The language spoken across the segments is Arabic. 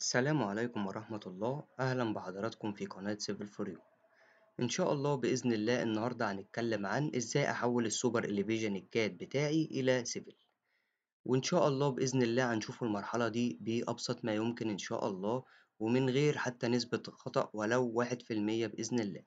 السلام عليكم ورحمة الله أهلا بحضراتكم في قناة سيفل فور يو إن شاء الله بإذن الله النهاردة هنتكلم عن إزاي أحول السوبر إليفيجن الكاد بتاعي إلى سيفل وإن شاء الله بإذن الله هنشوف المرحلة دي بأبسط ما يمكن إن شاء الله ومن غير حتى نسبة خطأ ولو واحد في المية بإذن الله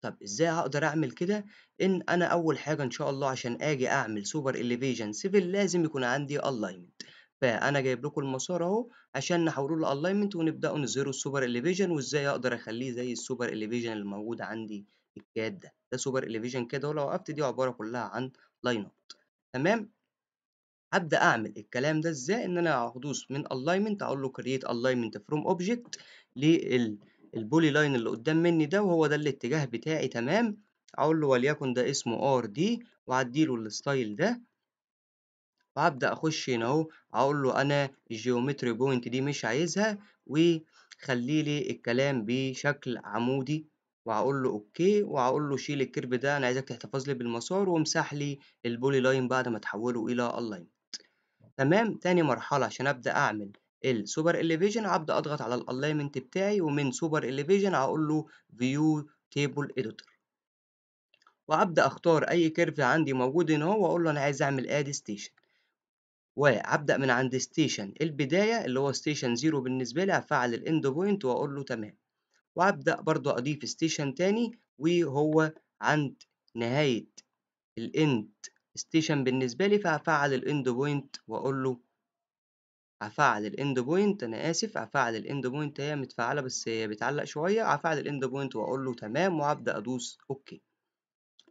طب إزاي هقدر أعمل كده إن أنا أول حاجة إن شاء الله عشان أجي أعمل سوبر إليفيجن سيفل لازم يكون عندي ألاينمنت فانا جايب لكم المسار اهو عشان نحوله لالاينمنت ونبداوا نظهروا السوبر اليفيجن وازاي اقدر اخليه زي السوبر اليفيجن اللي موجود عندي الكاد ده ده سوبر اليفيجن كده ولو وقفت دي عباره كلها عن لاين اب تمام هبدا اعمل الكلام ده ازاي ان انا هدوس من الاينمنت اقول له create فروم from object للبولي لاين اللي قدام مني ده وهو ده الاتجاه بتاعي تمام اقول له وليكن ده اسمه ار دي له الستايل ده وهابدأ أخش هنا أهو أقول له أنا الجيومتري بوينت دي مش عايزها وخلي لي الكلام بشكل عمودي وهقول له أوكي وهقول له شيل الكيرف ده أنا عايزك تحتفظ لي بالمسار وامسح لي البولي لاين بعد ما تحوله إلى اللاين تمام تاني مرحلة عشان أبدأ أعمل السوبر إليفيجن هبدأ أضغط على الألاينمنت بتاعي ومن سوبر إليفيجن هقول له فيو تيبل إديتور وأبدأ أختار أي كيرف عندي موجود هنا وأقول له أنا عايز أعمل أد ستيشن وابدا من عند ستيشن البدايه اللي هو ستيشن زيرو بالنسبه لي هفعل الاند بوينت واقول له تمام وابدا برضو اضيف ستيشن تاني وهو عند نهايه الاند ستيشن بالنسبه لي فهفعل الاند بوينت واقول له هفعل الاند بوينت انا اسف هفعل الاند بوينت هي متفعله بس هي بتعلق شويه هفعل الاند بوينت واقول له تمام وابدأ ادوس اوكي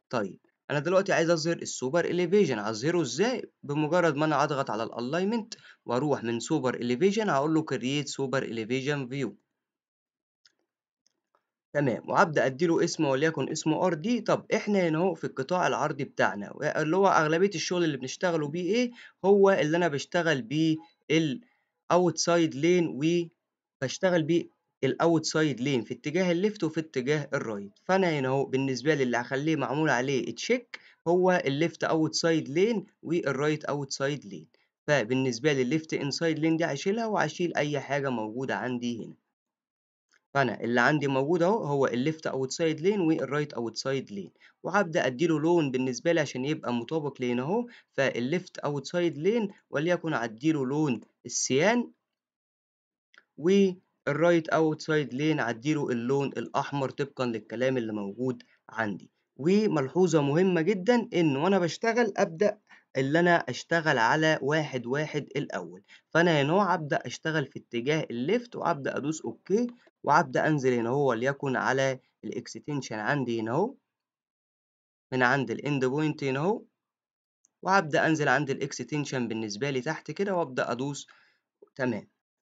طيب انا دلوقتي عايز اظهر السوبر اليفيجن هظهره ازاي بمجرد ما انا اضغط على الالاينمنت واروح من سوبر اليفيجن هقول له كرييت سوبر اليفيجن فيو تمام ادي اديله اسم وليكن اسمه ار دي طب احنا هنا اهو في القطاع العرضي بتاعنا اللي هو اغلبيه الشغل اللي بنشتغله بيه ايه هو اللي انا بشتغل بيه الاوتسايد لين وبشتغل بيه الاوتسايد لين في اتجاه الليفت وفي اتجاه الرايت فانا هنا اهو بالنسبه لي اللي هخليه معمول عليه تشيك هو الليفت اوتسايد لين والرايت اوتسايد لين فبالنسبه لي الليفت انسايد لين دي هشيلها وهشيل اي حاجه موجوده عندي هنا فانا اللي عندي موجود اهو هو الليفت اوتسايد لين والرايت اوتسايد لين وهبدا اديله لون بالنسبه لي عشان يبقى مطابق لين اهو فالليفت اوتسايد لين وليكن اديله لون السيان و الرايت اوتسايد لين عديله اللون الاحمر طبقا للكلام اللي موجود عندي وملحوظة مهمة جدا ان وانا بشتغل ابدأ اللي انا اشتغل على واحد واحد الاول فانا هنا ابدأ اشتغل في اتجاه الليفت وابدأ ادوس اوكي وابدأ انزل هنا هو وليكن على الاكستنشن عندي هنا اهو من عند الاند بوينت هنا اهو وابدأ انزل عند الاكستنشن بالنسبة لي تحت كده وابدأ ادوس تمام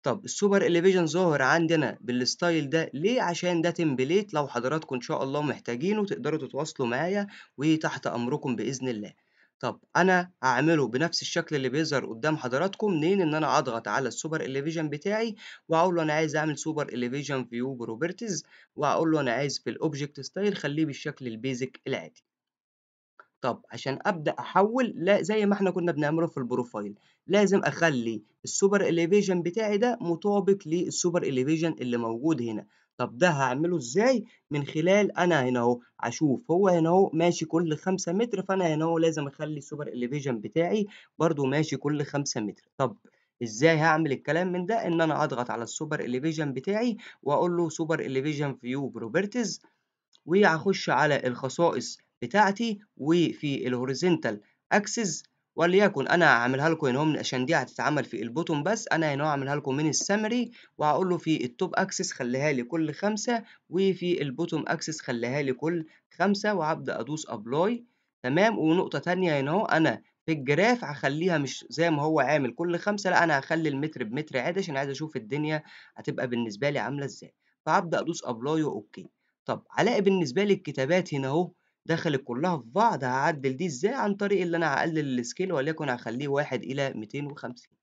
طب السوبر إليفيجن ظاهر عندنا بالستايل ده ليه عشان ده تمبليت لو حضراتكم إن شاء الله محتاجينه تقدروا تتواصلوا معايا وتحت أمركم بإذن الله طب انا هعمله بنفس الشكل اللي بيظهر قدام حضراتكم منين ان انا اضغط على السوبر اليفيجن بتاعي واقول له انا عايز اعمل سوبر اليفيجن فيو بروبرتيز واقول له انا عايز في الاوبجكت ستايل خليه بالشكل البيزك العادي طب عشان ابدا احول لا زي ما احنا كنا بنعمله في البروفايل لازم اخلي السوبر اليفيجن بتاعي ده مطابق للسوبر اليفيجن اللي موجود هنا طب ده هعمله ازاي من خلال انا هنا اهو اشوف هو هنا اهو ماشي كل 5 متر فانا هنا اهو لازم اخلي السوبر اليفيجن بتاعي برده ماشي كل 5 متر طب ازاي هعمل الكلام من ده ان انا اضغط على السوبر اليفيجن بتاعي واقول له سوبر اليفيجن فيو بروبرتيز وهخش على الخصائص بتاعتي وفي الهوريزنتال اكسس وليكن انا هعملها لكم هنا من عشان دي هتتعمل في البوتوم بس انا هنا هعملها لكم من السمري وهقول له في التوب اكسس خليها لي كل خمسة وفي البوتوم اكسس خليها لي كل خمسة وهبدا ادوس ابلاي تمام ونقطه تانية هنا اهو انا في الجراف هخليها مش زي ما هو عامل كل خمسة لا انا هخلي المتر بمتر عادي عشان عايز اشوف الدنيا هتبقى بالنسبه لي عامله ازاي فهبدا ادوس ابلاي واوكي طب علاء بالنسبه لي الكتابات هنا اهو دخلت كلها في بعض هعدل دي ازاي عن طريق اللي انا هقلل السكيل وليكن هخليه واحد الى 250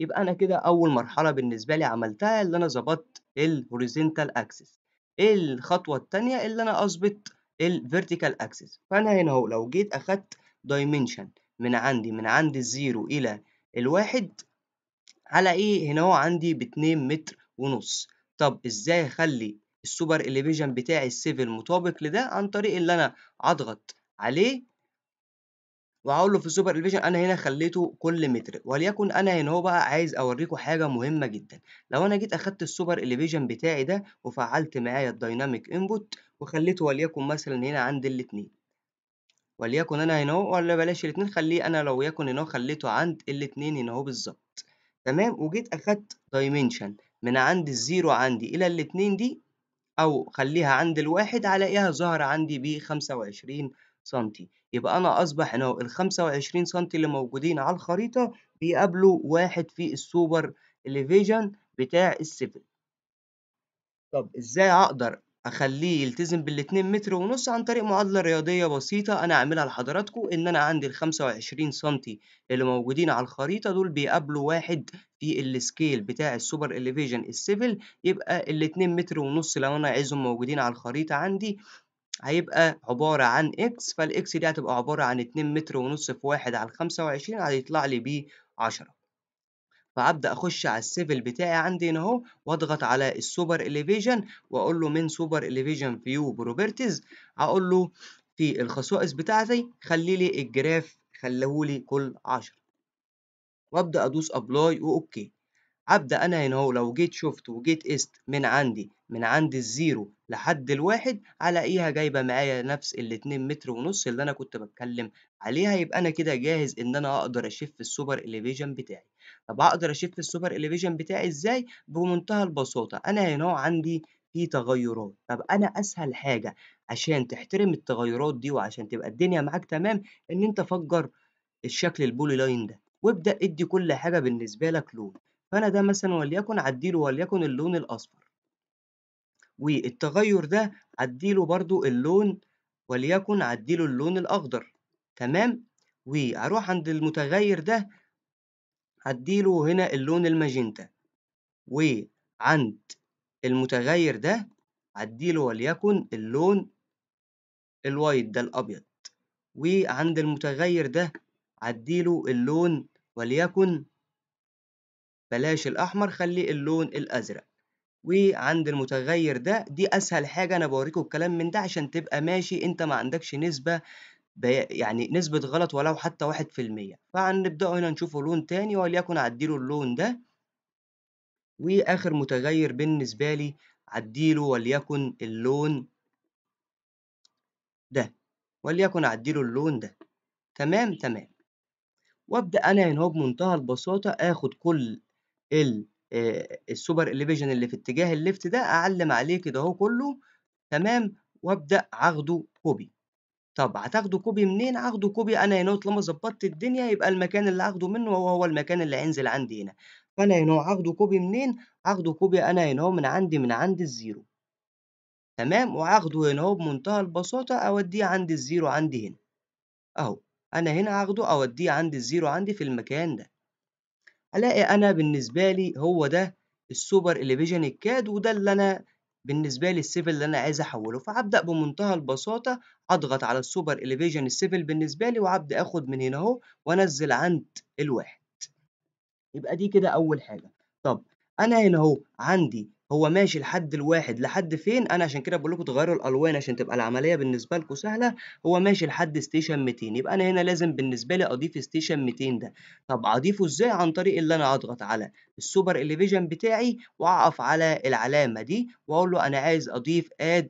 يبقى انا كده اول مرحله بالنسبه لي عملتها اللي انا ظبطت الهوريزونتال اكسس الخطوه الثانيه اللي انا اظبط الفيرتيكال اكسس فانا هنا اهو لو جيت اخدت دايمنشن من عندي من عند الزيرو الى الواحد على ايه هنا هو عندي باتنين متر ونص طب ازاي اخلي السوبر إليفيجن بتاعي السيفل مطابق لده عن طريق اللي أنا أضغط عليه وأقول له في السوبر إليفيجن أنا هنا خليته كل متر وليكن أنا هنا هو بقى عايز أوريكم حاجة مهمة جدا لو أنا جيت أخدت السوبر إليفيجن بتاعي ده وفعلت معايا الدايناميك إنبوت وخليته وليكن مثلا هنا عند الاتنين وليكن انا هنا اهو ولا بلاش الاتنين خليه انا لو يكن هنا خليته عند الاتنين هنا اهو بالظبط تمام وجيت اخدت دايمنشن من عند الزيرو عندي الى الاتنين دي أو خليها عند الواحد هلاقيها ظهر عندي بخمسة وعشرين سنتي يبقى أنا أصبح إن الخمسة وعشرين سنتي اللي موجودين على الخريطة بيقابلوا واحد في السوبر إليفيجن بتاع السيفل طب إزاي أقدر اخليه يلتزم بالاتنين متر ونص عن طريق معادلة رياضية بسيطة أنا أعملها لحضراتكم إن أنا عندي الخمسة وعشرين سنتي اللي موجودين على الخريطة دول بيقابلوا واحد في السكيل بتاع السوبر إليفيجن السيفل يبقى الاتنين متر ونص لو أنا عايزهم موجودين على الخريطة عندي هيبقى عبارة عن إكس فالإكس دي هتبقى عبارة عن اتنين متر ونص في واحد على الخمسة وعشرين هيطلع لي بيه عشرة فابدا اخش على السيفل بتاعي عندي هنا اهو واضغط على السوبر اليفيجن واقول له من سوبر اليفيجن فيو بروبرتيز اقول له في الخصائص بتاعتي خلي لي الجراف خليهولي كل 10 وابدا ادوس ابلاي واوكي هبدأ أنا هنا أهو لو جيت شفت وجيت قست من عندي من عند الزيرو لحد الواحد هلاقيها جايبة معايا نفس الاتنين متر ونص اللي أنا كنت بتكلم عليها يبقى أنا كده جاهز إن أنا أقدر أشف السوبر إليفيجن بتاعي طب اقدر أشف السوبر إليفيجن بتاعي إزاي بمنتهى البساطة أنا هنا عندي في تغيرات طب انا اسهل حاجه عشان تحترم التغيرات دي وعشان تبقى الدنيا معاك تمام ان انت فجر الشكل البولي لاين ده وابدا ادي كل حاجه بالنسبه لك لون فأنا ده مثلا وليكن عديله وليكن اللون الأصفر والتغير ده عديله برضو اللون وليكن عديله اللون الأخضر تمام وأروح عند المتغير ده عديله هنا اللون الماجنتا وعند المتغير ده عديله وليكن اللون الوايت ده الأبيض وعند المتغير ده عديله اللون وليكن بلاش الأحمر خلي اللون الأزرق وعند المتغير ده دي أسهل حاجة أنا بوريكوا الكلام من ده عشان تبقى ماشي أنت ما عندكش نسبة يعني نسبة غلط ولو حتى واحد في المية فهنبدأ هنا نشوفه لون تاني وليكن أعديله اللون ده وآخر متغير بالنسبة لي أعديله وليكن اللون ده وليكن أعديله اللون ده تمام تمام وابدأ أنا هنا بمنتهى البساطة آخد كل السوبر الليفيجن اللي في اتجاه الليفت ده اعلم عليه كده اهو كله تمام وابدا اخده كوبي طب هتاخده كوبي منين هاخده كوبي انا هنا نو طالما ظبطت الدنيا يبقى المكان اللي هاخده منه هو هو المكان اللي هينزل عندي هنا فانا هنا نو كوبي منين هاخده كوبي انا هنا من عندي من عند الزيرو تمام وهاخده هنا اهو بمنتهى البساطه اوديه عند الزيرو عندي هنا اهو انا هنا هاخده اوديه عند الزيرو عندي في المكان ده الاقي انا بالنسبه لي هو ده السوبر اليفيجن الكاد وده اللي انا بالنسبه لي السيفل اللي انا عايز احوله فهبدا بمنتهى البساطه اضغط على السوبر اليفيجن السيفل بالنسبه لي وابدا اخد من هنا اهو وانزل عند الواحد يبقى دي كده اول حاجه طب انا هنا اهو عندي هو ماشي لحد الواحد لحد فين انا عشان كده بقول لكم تغيروا الالوان عشان تبقى العمليه بالنسبه لكم سهله هو ماشي لحد ستيشن 200 يبقى انا هنا لازم بالنسبه لي اضيف ستيشن 200 ده طب اضيفه ازاي عن طريق اللي انا اضغط على السوبر اليفيجن بتاعي واقف على العلامه دي واقول له انا عايز اضيف اد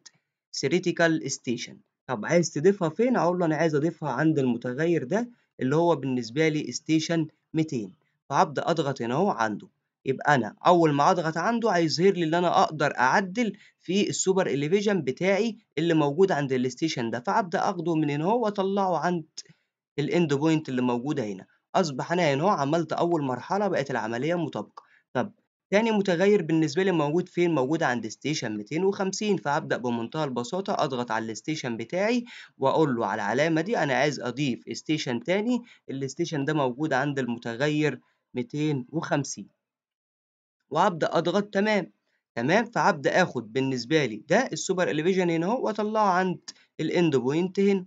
سيريتيكال ستيشن طب عايز تضيفها فين اقول له انا عايز اضيفها عند المتغير ده اللي هو بالنسبه لي ستيشن 200 فهبدا اضغط هنا اهو عنده يبقى انا اول ما اضغط عنده هيظهر لي اللي انا اقدر اعدل في السوبر اليفيجن بتاعي اللي موجود عند الستيشن ده فابدا اخده من هنا هو اطلعه عند الاند بوينت اللي موجوده هنا اصبح انا هنا عملت اول مرحله بقت العمليه مطابقه طب تاني متغير بالنسبة لي موجود فين؟ موجود عند ستيشن 250 فهبدأ بمنتهى البساطة أضغط على الستيشن بتاعي وأقول له على العلامة دي أنا عايز أضيف ستيشن تاني الستيشن ده موجود عند المتغير 250 وهبدأ أضغط تمام تمام فهبدأ آخد بالنسبة لي ده السوبر إليفيجن هنا أهو وأطلعه عند الإند بوينت هنا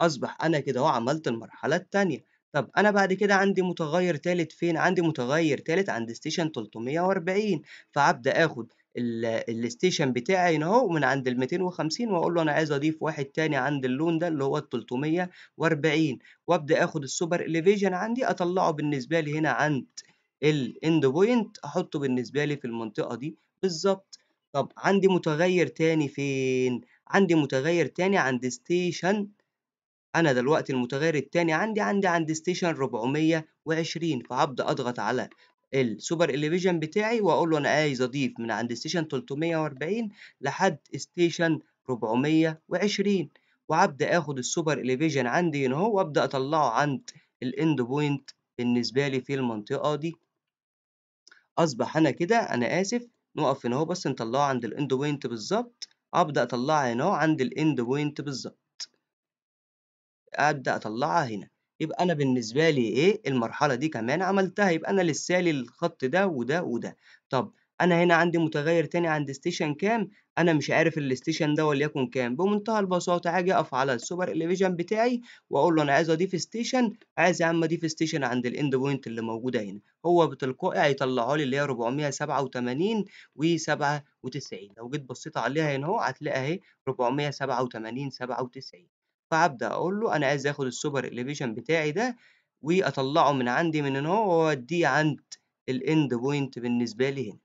أصبح أنا كده أهو عملت المرحلة التانية طب أنا بعد كده عندي متغير تالت فين؟ عندي متغير تالت عند ستيشن 340 فهبدأ آخد الستيشن بتاعي هنا اهو من عند ال 250 واقول له انا عايز اضيف واحد تاني عند اللون ده اللي هو ال 340 وابدا اخد السوبر اليفيجن عندي اطلعه بالنسبه لي هنا عند الاند بوينت احطه بالنسبه لي في المنطقه دي بالظبط طب عندي متغير تاني فين عندي متغير تاني عند ستيشن انا دلوقتي المتغير التاني عندي عندي عند ستيشن 420 فهبدا اضغط على السوبر اليفيجن بتاعي واقول له انا عايز اضيف من عند ستيشن 340 لحد ستيشن 420 وابدا اخد السوبر اليفيجن عندي هنا اهو وابدا اطلعه عند الاند بوينت بالنسبه لي في المنطقه دي أصبح أنا كده أنا آسف نقف هنا أهو بس نطلعه عند الإند بوينت بالظبط أبدأ أطلعها هنا أهو عند الإند بوينت بالظبط أبدأ أطلعها هنا يبقى أنا بالنسبة لي إيه المرحلة دي كمان عملتها يبقى أنا لسه لي الخط ده وده وده طب انا هنا عندي متغير تاني عند ستيشن كام انا مش عارف الستيشن ده وليكن كام بمنتهى البساطه اجي اقف على السوبر اليفيجن بتاعي واقول له انا عايز اضيف ستيشن عايز يا عم اضيف ستيشن عند الاند بوينت اللي موجوده هنا هو بتلقائي هيطلعه لي اللي هي 487 و97 لو جيت بصيت عليها هنا اهو هتلاقي اهي 487 97 فهبدا اقول له انا عايز اخد السوبر اليفيجن بتاعي ده واطلعه من عندي من هنا واوديه عند الاند بوينت بالنسبه لي هنا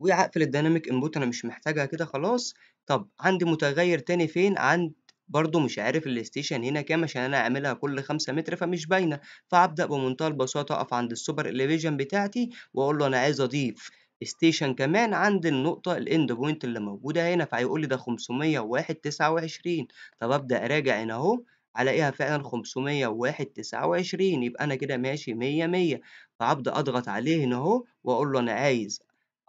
وهقفل الديناميك انبوت انا مش محتاجها كده خلاص طب عندي متغير تاني فين عند برضه مش عارف الاستيشن هنا كام عشان انا اعملها كل 5 متر فمش باينه فابدا بمنتهى البساطه اقف عند السوبر اليفيجن بتاعتي واقول له انا عايز اضيف ستيشن كمان عند النقطة الاند بوينت اللي موجودة هنا فهيقول لي ده 50129 طب ابدا اراجع هنا اهو الاقيها فعلا 50129 يبقى انا كده ماشي 100 100 فابدا اضغط عليه هنا اهو واقول له انا عايز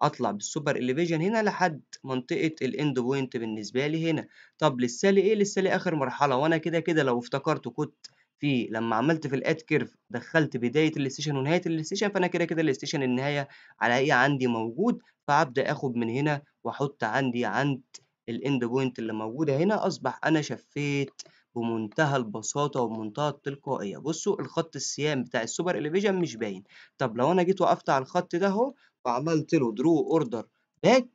اطلع بالسوبر اليفيجن هنا لحد منطقه الاند بوينت بالنسبه لي هنا طب لسه لي ايه لسه لي اخر مرحله وانا كده كده لو افتكرت كنت في لما عملت في الاد كيرف دخلت بدايه الاستيشن ونهايه الاستيشن فانا كده كده الاستيشن النهايه على ايه عندي موجود فهبدا اخد من هنا واحط عندي عند الاند بوينت اللي موجوده هنا اصبح انا شفيت بمنتهى البساطة وبمنتهى التلقائية بصوا الخط السيام بتاع السوبر إليفيجن مش باين طب لو أنا جيت وقفت على الخط ده أهو وعملت له درو اوردر باك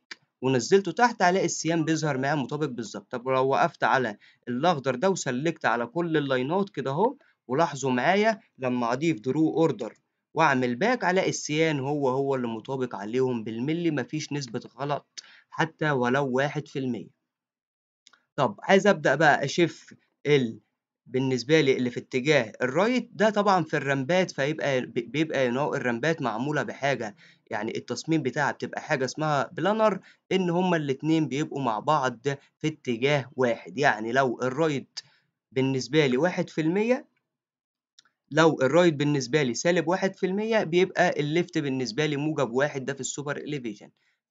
ونزلته تحت هلاقي السيام بيظهر معايا مطابق بالظبط طب لو وقفت على الاخضر ده وسلكت على كل اللاينات كده اهو ولاحظوا معايا لما اضيف درو اوردر واعمل باك على السيان هو هو اللي مطابق عليهم بالملي مفيش نسبة غلط حتى ولو واحد في المية طب عايز ابدا بقى اشف ال بالنسبة لي اللي في اتجاه الرايت ده طبعًا في الرمبات فيبقى بيبقى نوع الرمبات معمولة بحاجة يعني التصميم بتاعها بتبقى حاجة اسمها بلانر إن هما الاتنين بيبقوا مع بعض في اتجاه واحد يعني لو الرايت بالنسبة لي واحد في المية لو الرايت بالنسبة لي سالب واحد في المية بيبقى الليفت بالنسبة لي موجب واحد ده في السوبر إليفيشن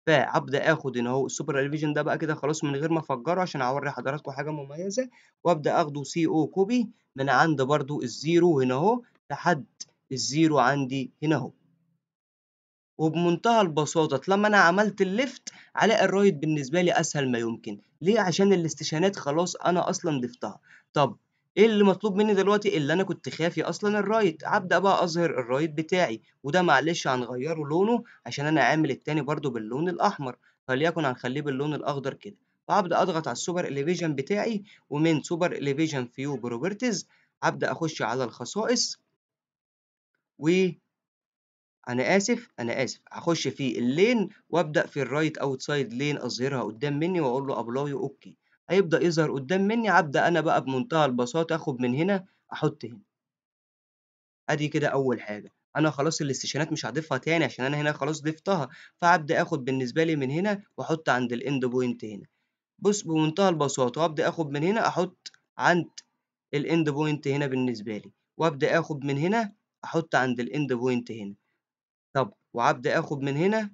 فابدا اخد ان هو السوبر ريفيجن ده بقى كده خلاص من غير ما افجره عشان اوري حضراتكم حاجه مميزه وابدا اخده سي او كوبي من عند برضو الزيرو هنا اهو لحد الزيرو عندي هنا اهو وبمنتهى البساطة لما أنا عملت الليفت على الرايت بالنسبة لي أسهل ما يمكن ليه؟ عشان الاستشانات خلاص أنا أصلا ضفتها طب ايه اللي مطلوب مني دلوقتي اللي انا كنت خافي اصلا الرايت هبدا بقى اظهر الرايت بتاعي وده معلش هنغيره لونه عشان انا عامل التاني برضو باللون الاحمر فليكن هنخليه باللون الاخضر كده فهبدا اضغط على السوبر اليفيجن بتاعي ومن سوبر اليفيجن فيو بروبرتيز هبدا اخش على الخصائص و انا اسف انا اسف هخش في اللين وابدا في الرايت اوتسايد لين اظهرها قدام مني واقول له ابلاي اوكي هيبدأ يظهر قدام مني أبدأ أنا بقى بمنتهى البساطة آخد من هنا أحط هنا أدي كده أول حاجة أنا خلاص الاستشانات مش هضيفها تاني عشان أنا هنا خلاص ضفتها فأبدأ آخد بالنسبة لي من هنا وأحط عند الإند بوينت هنا بص بمنتهى البساطة وأبدأ آخد من هنا أحط عند الإند بوينت هنا بالنسبة لي وأبدأ آخد من هنا أحط عند الإند بوينت هنا طب وأبدأ آخد من هنا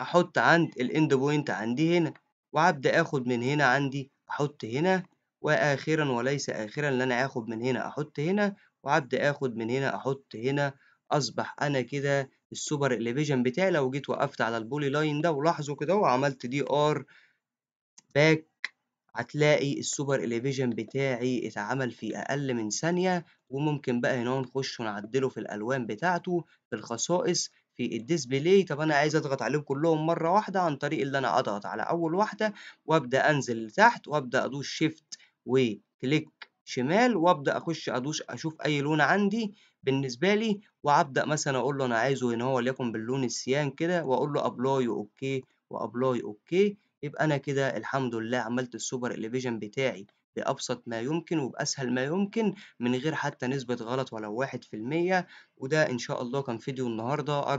أحط عند الإند بوينت عندي هنا وهبدأ آخد من هنا عندي أحط هنا وأخيرا وليس آخرا لأن أنا آخد من هنا أحط هنا وهبدأ آخد من هنا أحط هنا أصبح أنا كده السوبر إليفيجن بتاعي لو جيت وقفت على البولي لاين ده ولاحظوا كده وعملت دي آر باك هتلاقي السوبر إليفيجن بتاعي اتعمل في أقل من ثانية وممكن بقى هنا نخش ونعدله في الألوان بتاعته بالخصائص في الديسبلاي طب انا عايز اضغط عليهم كلهم مره واحده عن طريق اللي انا اضغط على اول واحده وابدا انزل لتحت وابدا ادوس شيفت وكليك شمال وابدا اخش ادوس اشوف اي لون عندي بالنسبه لي وابدا مثلا اقول له انا عايزه هنا هو ليكم باللون السيان كده واقول له ابلاي اوكي وابلاي اوكي يبقى انا كده الحمد لله عملت السوبر اليفيجن بتاعي بأبسط ما يمكن وبأسهل ما يمكن من غير حتى نسبة غلط ولو 1% وده إن شاء الله كان فيديو النهاردة